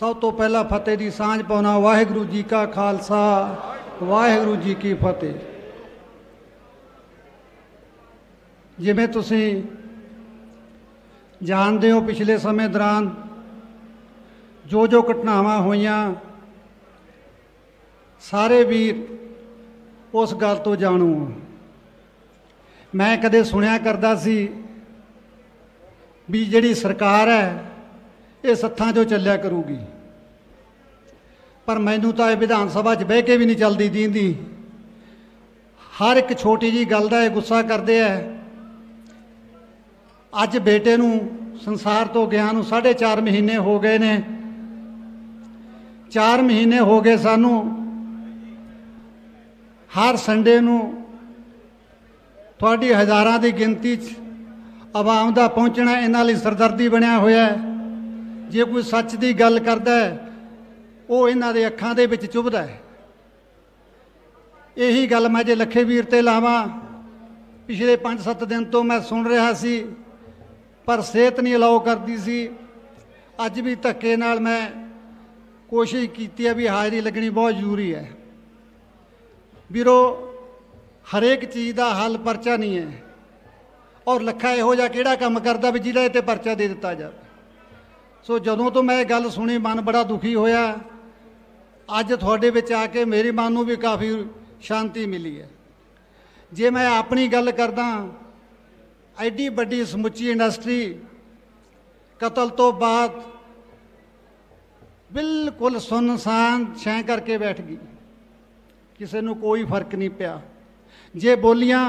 ਸਭ ਤੋਂ ਪਹਿਲਾਂ ਫਤਿਹ ਦੀ ਸਾਂਝ ਪਾਉਣਾ ਵਾਹਿਗੁਰੂ ਜੀ ਕਾ ਖਾਲਸਾ ਵਾਹਿਗੁਰੂ ਜੀ ਕੀ ਫਤਿਹ ਜਿਵੇਂ ਤੁਸੀਂ ਜਾਣਦੇ ਹੋ ਪਿਛਲੇ ਸਮੇਂ ਦੌਰਾਨ ਜੋ ਜੋ ਘਟਨਾਵਾਂ ਹੋਈਆਂ ਸਾਰੇ ਵੀਰ ਉਸ ਗੱਲ ਤੋਂ ਜਾਣੂ ਆ ਮੈਂ ਕਦੇ ਸੁਣਿਆ ਕਰਦਾ ਸੀ ਵੀ ਜਿਹੜੀ ਸਰਕਾਰ ਹੈ ਇਹ ਸੱਥਾਂ 'ਚੋਂ ਚੱਲਿਆ ਕਰੂਗੀ ਪਰ ਮੈਨੂੰ ਤਾਂ ਇਹ ਵਿਧਾਨ ਸਭਾ 'ਚ ਬਹਿ ਕੇ ਵੀ ਨਹੀਂ ਚੱਲਦੀ ਦੀਂਦੀ ਹਰ ਇੱਕ ਛੋਟੀ ਜੀ ਗੱਲ ਦਾ ਇਹ ਗੁੱਸਾ ਕਰਦੇ ਐ ਅੱਜ ਬੇਟੇ ਨੂੰ ਸੰਸਾਰ ਤੋਂ ਗਿਆ ਨੂੰ 4.5 ਮਹੀਨੇ ਹੋ ਗਏ ਨੇ 4 ਮਹੀਨੇ ਹੋ ਗਏ ਸਾਨੂੰ ਹਰ ਸੰਡੇ ਨੂੰ ਤੁਹਾਡੀ ਹਜ਼ਾਰਾਂ ਦੀ ਗਿਣਤੀ 'ਚ ਆਵਾਮ ਦਾ ਪਹੁੰਚਣਾ ਇਹਨਾਂ ਲਈ ਸਰਦਰਦੀ ਬਣਿਆ ਹੋਇਆ ਹੈ ਜੇ ਕੋਈ ਸੱਚ ਦੀ ਗੱਲ ਕਰਦਾ ਹੈ ਉਹ ਇਹਨਾਂ ਦੇ ਅੱਖਾਂ ਦੇ ਵਿੱਚ ਚੁਭਦਾ ਹੈ ਇਹੀ ਗੱਲ ਮੈਂ ਜੇ ਲੱਖੇ ਵੀਰ ਤੇ ਲਾਵਾਂ ਪਿਛਲੇ 5-7 ਦਿਨ ਤੋਂ ਮੈਂ ਸੁਣ ਰਿਹਾ ਸੀ ਪਰ ਸਿਹਤ ਨਹੀਂ ਅਲਾਉ ਕਰਦੀ ਸੀ ਅੱਜ ਵੀ ਧੱਕੇ ਨਾਲ ਮੈਂ ਕੋਸ਼ਿਸ਼ ਕੀਤੀ ਹੈ ਵੀ ਹਾਜ਼ਰੀ ਲੱਗਣੀ ਬਹੁਤ ਜ਼ਰੂਰੀ ਹੈ ਵੀਰੋ ਹਰੇਕ ਚੀਜ਼ ਦਾ ਹੱਲ ਪਰਚਾ ਨਹੀਂ ਹੈ ਔਰ ਲੱਖਾ ਇਹੋ ਜਿਹਾ ਕਿਹੜਾ ਕੰਮ ਕਰਦਾ ਵੀ ਜਿਹਦੇ ਤੇ ਪਰਚਾ ਦੇ ਦਿੱਤਾ ਜਾਵੇ ਸੋ ਜਦੋਂ ਤੋਂ ਮੈਂ ਇਹ ਗੱਲ ਸੁਣੀ ਮਨ ਬੜਾ ਦੁਖੀ ਹੋਇਆ ਅੱਜ ਤੁਹਾਡੇ ਵਿੱਚ ਆ ਕੇ ਮੇਰੇ ਮਨ ਨੂੰ ਵੀ ਕਾਫੀ ਸ਼ਾਂਤੀ ਮਿਲੀ ਹੈ ਜੇ ਮੈਂ ਆਪਣੀ ਗੱਲ ਕਰਦਾ ਐਡੀ ਵੱਡੀ ਸਮੁੱਚੀ ਇੰਡਸਟਰੀ ਕਤਲ ਤੋਂ ਬਾਅਦ ਬਿਲਕੁਲ ਸੁਨਸਾਨ ਛੈ ਕਰਕੇ ਬੈਠ ਗਈ ਕਿਸੇ ਨੂੰ ਕੋਈ ਫਰਕ ਨਹੀਂ ਪਿਆ ਜੇ ਬੋਲੀਆਂ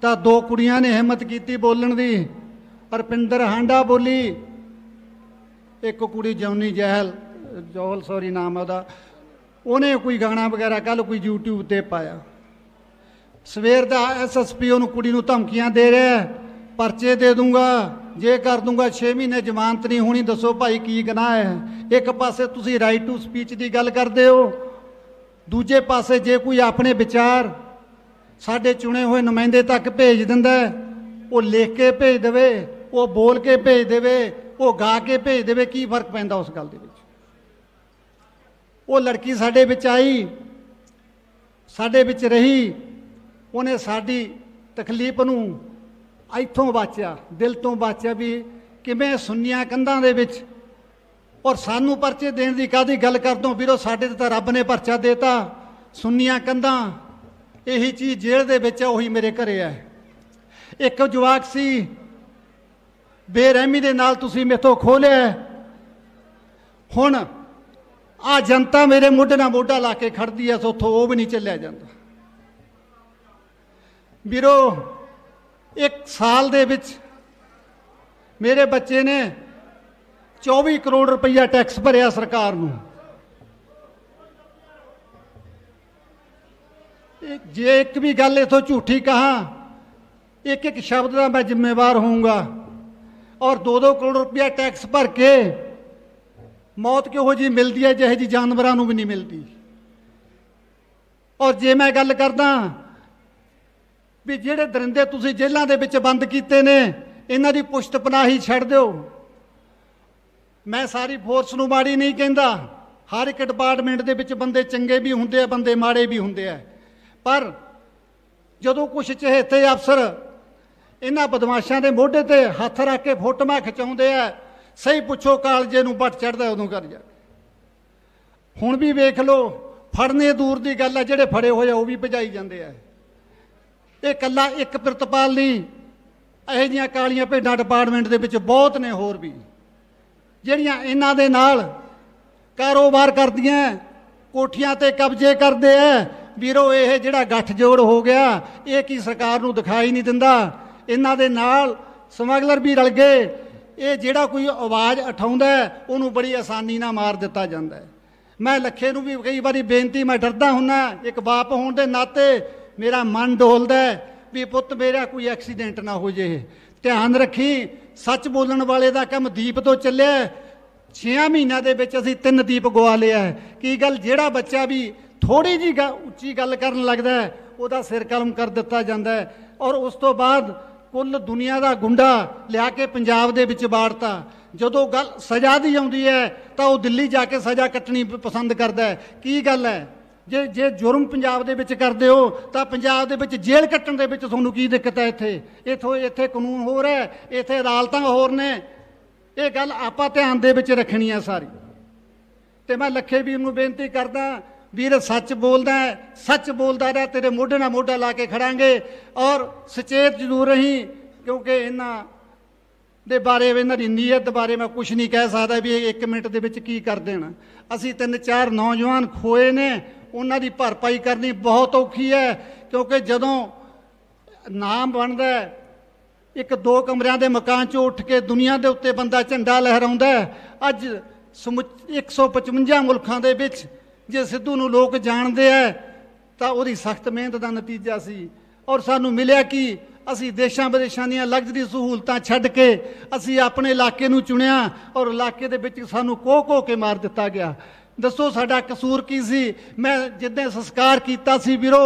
ਤਾਂ ਦੋ ਕੁੜੀਆਂ ਨੇ ਹਿੰਮਤ ਕੀਤੀ ਬੋਲਣ ਦੀ ਪਰਪਿੰਦਰ ਹਾਂਡਾ ਬੋਲੀ ਇੱਕ ਕੁੜੀ ਜੌਨੀ ਜਹਿਲ ਜੋਲ ਸੌਰੀ ਨਾਮ ਉਹਦਾ ਉਹਨੇ ਕੋਈ ਗਾਣਾ ਵਗੈਰਾ ਕੱਲ ਕੋਈ YouTube ਤੇ ਪਾਇਆ ਸਵੇਰ ਦਾ ਐਸਐਸਪੀ ਉਹਨੂੰ ਕੁੜੀ ਨੂੰ ਧਮਕੀਆਂ ਦੇ ਰਿਹਾ ਪਰਚੇ ਦੇ ਦੂੰਗਾ ਜੇ ਕਰ ਦੂੰਗਾ 6 ਮਹੀਨੇ ਜ਼ਮਾਨਤ ਨਹੀਂ ਹੋਣੀ ਦੱਸੋ ਭਾਈ ਕੀ ਗਨਾਹ ਹੈ ਇੱਕ ਪਾਸੇ ਤੁਸੀਂ ਰਾਈਟ ਟੂ ਸਪੀਚ ਦੀ ਗੱਲ ਕਰਦੇ ਹੋ ਦੂਜੇ ਪਾਸੇ ਜੇ ਕੋਈ ਆਪਣੇ ਵਿਚਾਰ ਸਾਡੇ ਚੁਣੇ ਹੋਏ ਨੁਮਾਇੰਦੇ ਤੱਕ ਭੇਜ ਦਿੰਦਾ ਉਹ ਲਿਖ ਕੇ ਭੇਜ ਦੇਵੇ ਉਹ ਬੋਲ ਕੇ ਭੇਜ ਦੇਵੇ ਉਹ ਗਾ ਕੇ ਭੇਜ ਦੇਵੇ ਕੀ ਫਰਕ ਪੈਂਦਾ ਉਸ ਗੱਲ ਦੇ ਵਿੱਚ ਉਹ ਲੜਕੀ ਸਾਡੇ ਵਿੱਚ ਆਈ ਸਾਡੇ ਵਿੱਚ ਰਹੀ ਉਹਨੇ ਸਾਡੀ ਤਕਲੀਫ ਨੂੰ ਇੱਥੋਂ ਬਾਚਿਆ ਦਿਲ ਤੋਂ ਬਾਚਿਆ ਵੀ ਕਿਵੇਂ ਸੁੰਨੀਆਂ ਕੰਧਾਂ ਦੇ ਵਿੱਚ ਔਰ ਸਾਨੂੰ ਪਰਚੇ ਦੇਣ ਦੀ ਕਾਦੀ ਗੱਲ ਕਰਦੋਂ ਵੀਰੋ ਸਾਡੇ ਤੇ ਤਾਂ ਰੱਬ ਨੇ ਪਰਚਾ ਦੇਤਾ ਸੁੰਨੀਆਂ ਕੰਧਾਂ ਇਹੀ ਚੀਜ਼ ਜੇਲ੍ਹ ਦੇ ਵਿੱਚ ਆ ਉਹੀ ਮੇਰੇ ਘਰੇ ਆ ਇੱਕ ਜਵਾਕ ਸੀ ਬੇਰਹਿਮੀ ਦੇ ਨਾਲ ਤੁਸੀਂ ਮੇਥੋਂ ਖੋਲਿਆ ਹੁਣ ਆ ਜਨਤਾ ਮੇਰੇ ਮੋਢੇ ਨਾਲ ਮੋਢਾ ਲਾ ਕੇ ਖੜਦੀ ਐ ਸੋਥੋਂ ਉਹ ਵੀ ਨਹੀਂ ਚੱਲਿਆ ਜਾਂਦਾ ਵੀਰੋ ਇੱਕ ਸਾਲ ਦੇ ਵਿੱਚ ਮੇਰੇ ਬੱਚੇ ਨੇ 24 ਕਰੋੜ ਰੁਪਈਆ ਟੈਕਸ ਭਰਿਆ ਸਰਕਾਰ ਨੂੰ ਇੱਕ ਜੇ ਇੱਕ ਵੀ ਗੱਲ ਇਥੋਂ ਝੂਠੀ ਕਹਾ ਇੱਕ ਇੱਕ ਸ਼ਬਦ ਦਾ ਮੈਂ ਜ਼ਿੰਮੇਵਾਰ ਹੋਊਂਗਾ ਔਰ 2-2 ਕਰੋੜ ਰੁਪਇਆ ਟੈਕਸ ਭਰ ਕੇ ਮੌਤ ਕਿਹੋ ਜੀ ਮਿਲਦੀ ਹੈ ਜਿਹੇ ਜੀ ਜਾਨਵਰਾਂ ਨੂੰ ਵੀ ਨਹੀਂ ਮਿਲਦੀ ਔਰ ਜੇ ਮੈਂ ਗੱਲ ਕਰਦਾ ਵੀ ਜਿਹੜੇ ਦਰਿੰਦੇ ਤੁਸੀਂ ਜੇਲ੍ਹਾਂ ਦੇ ਵਿੱਚ ਬੰਦ ਕੀਤੇ ਨੇ ਇਹਨਾਂ ਦੀ ਪੁਸ਼ਤ ਪਨਾਹੀ ਛੱਡ ਦਿਓ ਮੈਂ ਸਾਰੀ ਫੋਰਸ ਨੂੰ ਮਾੜੀ ਨਹੀਂ ਕਹਿੰਦਾ ਹਰ ਇੱਕ ਡਿਪਾਰਟਮੈਂਟ ਦੇ ਵਿੱਚ ਬੰਦੇ ਚੰਗੇ ਵੀ ਹੁੰਦੇ ਆ ਬੰਦੇ ਮਾੜੇ ਵੀ ਹੁੰਦੇ ਆ ਪਰ ਜਦੋਂ ਕੁਝ ਚਹੇਤੇ ਅਫਸਰ ਇਹਨਾਂ ਬਦਮਾਸ਼ਾਂ ਦੇ ਮੋਢੇ ਤੇ ਹੱਥ ਰੱਖ ਕੇ ਫੋਟੋਆਂ ਖਿਚਾਉਂਦੇ ਆ ਸਹੀ ਪੁੱਛੋ ਕਾਲਜੇ ਨੂੰ ਵੱਟ ਚੜਦਾ ਉਦੋਂ ਕਰ ਜਾ ਹੁਣ ਵੀ ਵੇਖ ਲਓ ਫੜਨੇ ਦੂਰ ਦੀ ਗੱਲ ਆ ਜਿਹੜੇ ਫੜੇ ਹੋਏ ਆ ਉਹ ਵੀ ਭਜਾਈ ਜਾਂਦੇ ਆ ਇਹ ਕੱਲਾ ਇੱਕ ਪ੍ਰਤਪਾਲ ਨਹੀਂ ਇਹ ਜੀਆਂ ਕਾਲੀਆਂ ਪੇਡਾਂ ਡਿਪਾਰਟਮੈਂਟ ਦੇ ਵਿੱਚ ਬਹੁਤ ਨੇ ਹੋਰ ਵੀ ਜਿਹੜੀਆਂ ਇਹਨਾਂ ਦੇ ਨਾਲ ਕਾਰੋਬਾਰ ਕਰਦੀਆਂ ਕੋਠੀਆਂ ਤੇ ਕਬਜ਼ੇ ਕਰਦੇ ਆ ਵੀਰੋ ਇਹ ਜਿਹੜਾ ਗੱਠਜੋੜ ਹੋ ਗਿਆ ਇਹ ਕੀ ਸਰਕਾਰ ਨੂੰ ਦਿਖਾਈ ਨਹੀਂ ਦਿੰਦਾ ਇਹਨਾਂ ਦੇ ਨਾਲ ਸਮਗਲਰ ਵੀ ਰਲ ਗਏ ਇਹ ਜਿਹੜਾ ਕੋਈ ਆਵਾਜ਼ ਉਠਾਉਂਦਾ ਉਹਨੂੰ ਬੜੀ ਆਸਾਨੀ ਨਾਲ ਮਾਰ ਦਿੱਤਾ ਜਾਂਦਾ ਮੈਂ ਲੱਖੇ ਨੂੰ ਵੀ ਕਈ ਵਾਰੀ ਬੇਨਤੀ ਮੈਂ ਡਰਦਾ ਹੁੰਨਾ ਇੱਕ ਬਾਪ ਹੋਣ ਦੇ ਨਾਤੇ ਮੇਰਾ ਮਨ ਡੋਲਦਾ ਵੀ ਪੁੱਤ ਮੇਰਾ ਕੋਈ ਐਕਸੀਡੈਂਟ ਨਾ ਹੋ ਜੇ ਧਿਆਨ ਰੱਖੀ ਸੱਚ ਬੋਲਣ ਵਾਲੇ ਦਾ ਕੰਮ ਦੀਪ ਤੋਂ ਚੱਲਿਆ 6 ਮਹੀਨਿਆਂ ਦੇ ਵਿੱਚ ਅਸੀਂ ਤਿੰਨ ਦੀਪ ਗਵਾ ਲਿਆ ਕੀ ਗੱਲ ਜਿਹੜਾ ਬੱਚਾ ਵੀ ਥੋੜੀ ਜੀ ਉੱਚੀ ਗੱਲ ਕਰਨ ਲੱਗਦਾ ਉਹਦਾ ਸਿਰ ਕਲਮ ਕਰ ਦਿੱਤਾ ਜਾਂਦਾ ਔਰ ਉਸ ਤੋਂ ਬਾਅਦ ਕੁੱਲ ਦੁਨੀਆ ਦਾ ਗੁੰਡਾ ਲਿਆ ਕੇ ਪੰਜਾਬ ਦੇ ਵਿੱਚ ਬਾੜਤਾ ਜਦੋਂ ਗੱਲ ਸਜ਼ਾ ਦੀ ਆਉਂਦੀ ਹੈ ਤਾਂ ਉਹ ਦਿੱਲੀ ਜਾ ਕੇ ਸਜ਼ਾ ਕੱਟਣੀ ਪਸੰਦ ਕਰਦਾ ਹੈ ਕੀ ਗੱਲ ਹੈ ਜੇ ਜੇ ਜੁਰਮ ਪੰਜਾਬ ਦੇ ਵਿੱਚ ਕਰਦੇ ਹੋ ਤਾਂ ਪੰਜਾਬ ਦੇ ਵਿੱਚ ਜੇਲ੍ਹ ਕੱਟਣ ਦੇ ਵਿੱਚ ਤੁਹਾਨੂੰ ਕੀ ਦਿੱਕਤ ਹੈ ਇੱਥੇ ਇਥੋਂ ਇੱਥੇ ਕਾਨੂੰਨ ਹੋਰ ਹੈ ਇੱਥੇ ਅਦਾਲਤਾਂ ਹੋਰ ਨੇ ਇਹ ਗੱਲ ਆਪਾਂ ਧਿਆਨ ਦੇ ਵਿੱਚ ਰੱਖਣੀ ਹੈ ਸਾਰੀ ਤੇ ਮੈਂ ਲੱਖੇ ਵੀਰ ਨੂੰ ਬੇਨਤੀ ਕਰਦਾ ਵੀਰ ਸੱਚ ਬੋਲਦਾ ਸੱਚ ਬੋਲਦਾ ਰਹਾ ਤੇਰੇ ਮੋਢੇ ਨਾਲ ਮੋਢਾ ਲਾ ਕੇ ਖੜਾਂਗੇ ਔਰ ਸੁਚੇਤ ਜ਼ਰੂਰ ਰਹੀ ਕਿਉਂਕਿ ਇਹਨਾਂ ਦੇ ਬਾਰੇ ਇਹਨਾਂ ਦੀ ਨੀਅਤ ਬਾਰੇ ਮੈਂ ਕੁਝ ਨਹੀਂ ਕਹਿ ਸਕਦਾ ਵੀ ਇਹ 1 ਮਿੰਟ ਦੇ ਵਿੱਚ ਕੀ ਕਰ ਦੇਣਾ ਅਸੀਂ ਤਿੰਨ ਚਾਰ ਨੌਜਵਾਨ ਖੋਏ ਨੇ ਉਹਨਾਂ ਦੀ ਭਰਪਾਈ ਕਰਨੀ ਬਹੁਤ ਔਖੀ ਹੈ ਕਿਉਂਕਿ ਜਦੋਂ ਨਾਮ ਬਣਦਾ ਇੱਕ ਦੋ ਕਮਰਿਆਂ ਦੇ ਮਕਾਨ 'ਚੋਂ ਉੱਠ ਕੇ ਦੁਨੀਆ ਦੇ ਉੱਤੇ ਬੰਦਾ ਝੰਡਾ ਲਹਿਰਾਉਂਦਾ ਅੱਜ 155 ਮੁਲਕਾਂ ਦੇ ਵਿੱਚ ਜੇ ਸਿੱਧੂ ਨੂੰ ਲੋਕ ਜਾਣਦੇ ਐ ਤਾਂ ਉਹਦੀ ਸਖਤ ਮਿਹਨਤ ਦਾ ਨਤੀਜਾ ਸੀ ਔਰ ਸਾਨੂੰ ਮਿਲਿਆ ਕਿ ਅਸੀਂ ਦੇਸ਼ਾਂ ਵਿਦੇਸ਼ਾਂ ਦੀਆਂ ਲਗਜ਼ਰੀ ਸਹੂਲਤਾਂ ਛੱਡ ਕੇ ਅਸੀਂ ਆਪਣੇ ਇਲਾਕੇ ਨੂੰ ਚੁਣਿਆ ਔਰ ਇਲਾਕੇ ਦੇ ਵਿੱਚ ਸਾਨੂੰ ਕੋਹ ਕੋਹ ਕੇ ਮਾਰ ਦਿੱਤਾ ਗਿਆ ਦੱਸੋ ਸਾਡਾ ਕਸੂਰ ਕੀ ਸੀ ਮੈਂ ਜਿੱਦਾਂ ਸੰਸਕਾਰ ਕੀਤਾ ਸੀ ਵੀਰੋ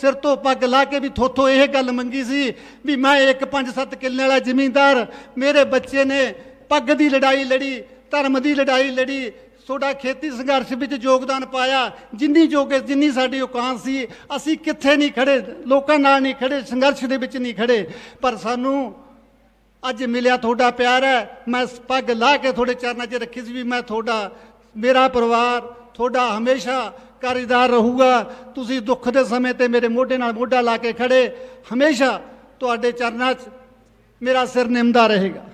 ਸਿਰ ਤੋਂ ਪੱਗ ਲਾ ਕੇ ਵੀ ਥੋਥੋ ਇਹ ਗੱਲ ਮੰਗੀ ਸੀ ਵੀ ਮੈਂ ਇੱਕ ਪੰਜ ਸੱਤ ਕਿੱਲੇ ਵਾਲਾ ਜ਼ਿਮੀਂਦਾਰ ਮੇਰੇ ਬੱਚੇ ਨੇ ਪੱਗ ਦੀ ਲੜਾਈ ਲੜੀ ਧਰਮ ਦੀ ਲੜਾਈ ਲੜੀ ਤੁਹਾਡਾ ਖੇਤੀ ਸੰਘਰਸ਼ ਵਿੱਚ ਯੋਗਦਾਨ ਪਾਇਆ ਜਿੰਨੀ ਜੋਗੇ ਜਿੰਨੀ ਸਾਡੀ ਔਕਾਤ ਸੀ ਅਸੀਂ ਕਿੱਥੇ ਨਹੀਂ ਖੜੇ ਲੋਕਾਂ ਨਾਲ ਨਹੀਂ ਖੜੇ ਸੰਘਰਸ਼ ਦੇ ਵਿੱਚ ਨਹੀਂ ਖੜੇ ਪਰ ਸਾਨੂੰ ਅੱਜ ਮਿਲਿਆ ਤੁਹਾਡਾ ਪਿਆਰ ਹੈ ਮੈਂ ਪੱਗ ਲਾ ਕੇ ਤੁਹਾਡੇ ਚਰਨਾਂ 'ਚ ਰੱਖੀ ਸੀ ਵੀ ਮੈਂ ਤੁਹਾਡਾ ਮੇਰਾ ਪਰਿਵਾਰ ਤੁਹਾਡਾ ਹਮੇਸ਼ਾ ਕਾਰਜਦਾਰ ਰਹੂਗਾ ਤੁਸੀਂ ਦੁੱਖ ਦੇ ਸਮੇਂ ਤੇ ਮੇਰੇ ਮੋਢੇ ਨਾਲ ਮੋਢਾ ਲਾ ਕੇ ਖੜੇ ਹਮੇਸ਼ਾ ਤੁਹਾਡੇ ਚਰਨਾਂ 'ਚ ਮੇਰਾ ਸਿਰ ਨਿਮਦਾ ਰਹੇਗਾ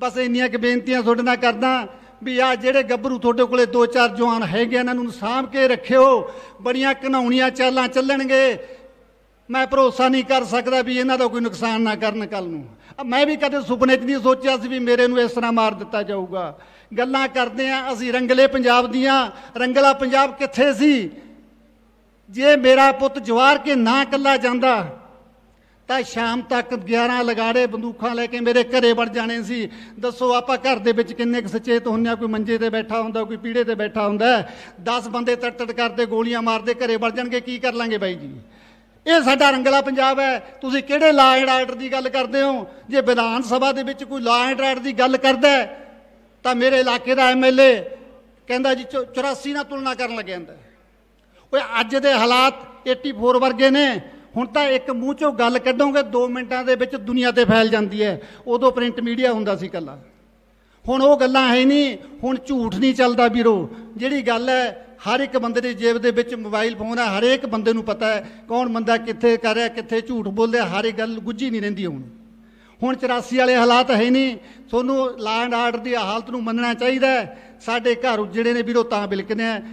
ਬਸ ਇੰਨੀਆਂ ਕਿ ਬੇਨਤੀਆਂ ਤੁਹਾਡੇ ਨਾਲ ਕਰਦਾ ਵੀ ਆ ਜਿਹੜੇ ਗੱਭਰੂ ਤੁਹਾਡੇ ਕੋਲੇ ਦੋ ਚਾਰ ਜਵਾਨ ਹੈਗੇ ਇਹਨਾਂ ਨੂੰ ਸਾਂਭ ਕੇ ਰੱਖਿਓ ਬੜੀਆਂ ਕਨਾਉਣੀਆਂ ਚਾਲਾਂ ਚੱਲਣਗੇ ਮੈਂ ਭਰੋਸਾ ਨਹੀਂ ਕਰ ਸਕਦਾ ਵੀ ਇਹਨਾਂ ਦਾ ਕੋਈ ਨੁਕਸਾਨ ਨਾ ਕਰਨ ਕੱਲ ਨੂੰ ਮੈਂ ਵੀ ਕਦੇ ਸੁਪਨੇ 'ਚ ਨਹੀਂ ਸੋਚਿਆ ਸੀ ਵੀ ਮੇਰੇ ਨੂੰ ਇਸ ਤਰ੍ਹਾਂ ਮਾਰ ਦਿੱਤਾ ਜਾਊਗਾ ਗੱਲਾਂ ਕਰਦੇ ਆ ਅਸੀਂ ਰੰਗਲੇ ਪੰਜਾਬ ਦੀਆਂ ਰੰਗਲਾ ਪੰਜਾਬ ਕਿੱਥੇ ਸੀ ਜੇ ਮੇਰਾ ਪੁੱਤ ਜਵਾਰ ਕੇ ਨਾ ਕੱਲਾ ਜਾਂਦਾ ਤਾਂ ਸ਼ਾਮ ਤੱਕ 11 ਲਗਾੜੇ ਬੰਦੂਖਾਂ ਲੈ ਕੇ ਮੇਰੇ ਘਰੇ ਵੜ ਜਾਣੇ ਸੀ ਦੱਸੋ ਆਪਾਂ ਘਰ ਦੇ ਵਿੱਚ ਕਿੰਨੇ ਕੁ ਸੁਚੇਤ ਹੁੰਨੇ ਕੋਈ ਮੰਜੇ ਤੇ ਬੈਠਾ ਹੁੰਦਾ ਕੋਈ ਪੀੜੇ ਤੇ ਬੈਠਾ ਹੁੰਦਾ 10 ਬੰਦੇ ਤੜ ਕਰਦੇ ਗੋਲੀਆਂ ਮਾਰਦੇ ਘਰੇ ਵੜ ਜਾਣਗੇ ਕੀ ਕਰ ਲਾਂਗੇ ਬਾਈ ਜੀ ਇਹ ਸਾਡਾ ਰੰਗਲਾ ਪੰਜਾਬ ਹੈ ਤੁਸੀਂ ਕਿਹੜੇ ਲਾ ਐਂਡ ਆਰਡਰ ਦੀ ਗੱਲ ਕਰਦੇ ਹੋ ਜੇ ਵਿਧਾਨ ਸਭਾ ਦੇ ਵਿੱਚ ਕੋਈ ਲਾ ਐਂਡ ਆਰਡਰ ਦੀ ਗੱਲ ਕਰਦਾ ਤਾਂ ਮੇਰੇ ਇਲਾਕੇ ਦਾ ਐਮਐਲਏ ਕਹਿੰਦਾ ਜੀ 84 ਨਾਲ ਤੁਲਨਾ ਕਰਨ ਲੱਗਿਆ ਹੁੰਦਾ ਓਏ ਅੱਜ ਦੇ ਹਾਲਾਤ 84 ਵਰਗੇ ਨੇ ਹੁਣ ਤਾਂ ਇੱਕ ਮੂੰਹ ਚੋਂ ਗੱਲ ਕੱਢੋਗੇ 2 ਮਿੰਟਾਂ ਦੇ ਵਿੱਚ ਦੁਨੀਆ ਤੇ ਫੈਲ ਜਾਂਦੀ ਹੈ ਉਦੋਂ ਪ੍ਰਿੰਟ ਮੀਡੀਆ ਹੁੰਦਾ ਸੀ ਕੱਲਾ ਹੁਣ ਉਹ ਗੱਲਾਂ ਹੈ ਨਹੀਂ ਹੁਣ ਝੂਠ ਨਹੀਂ ਚੱਲਦਾ ਵੀਰੋ ਜਿਹੜੀ ਗੱਲ ਹੈ ਹਰ ਇੱਕ ਬੰਦੇ ਦੀ ਜੇਬ ਦੇ ਵਿੱਚ ਮੋਬਾਈਲ ਫੋਨ ਹੈ ਹਰ ਇੱਕ ਬੰਦੇ ਨੂੰ ਪਤਾ ਹੈ ਕੌਣ ਬੰਦਾ ਕਿੱਥੇ ਕਰ ਰਿਹਾ ਕਿੱਥੇ ਝੂਠ ਬੋਲ ਰਿਹਾ ਹਰ ਇੱਕ ਗੱਲ ਗੁੱਝੀ ਨਹੀਂ ਰਹਿੰਦੀ ਹੁਣ ਹੁਣ 84 ਵਾਲੇ ਹਾਲਾਤ ਹੈ ਨਹੀਂ ਤੁਹਾਨੂੰ ਲਾਂਡ ਆਰਡਰ ਦੀ ਹਾਲਤ ਨੂੰ ਮੰਨਣਾ ਚਾਹੀਦਾ ਸਾਡੇ ਘਰ ਉਜੜੇ ਨੇ ਵੀਰੋ ਤਾਂ ਬਿਲਕਨੇ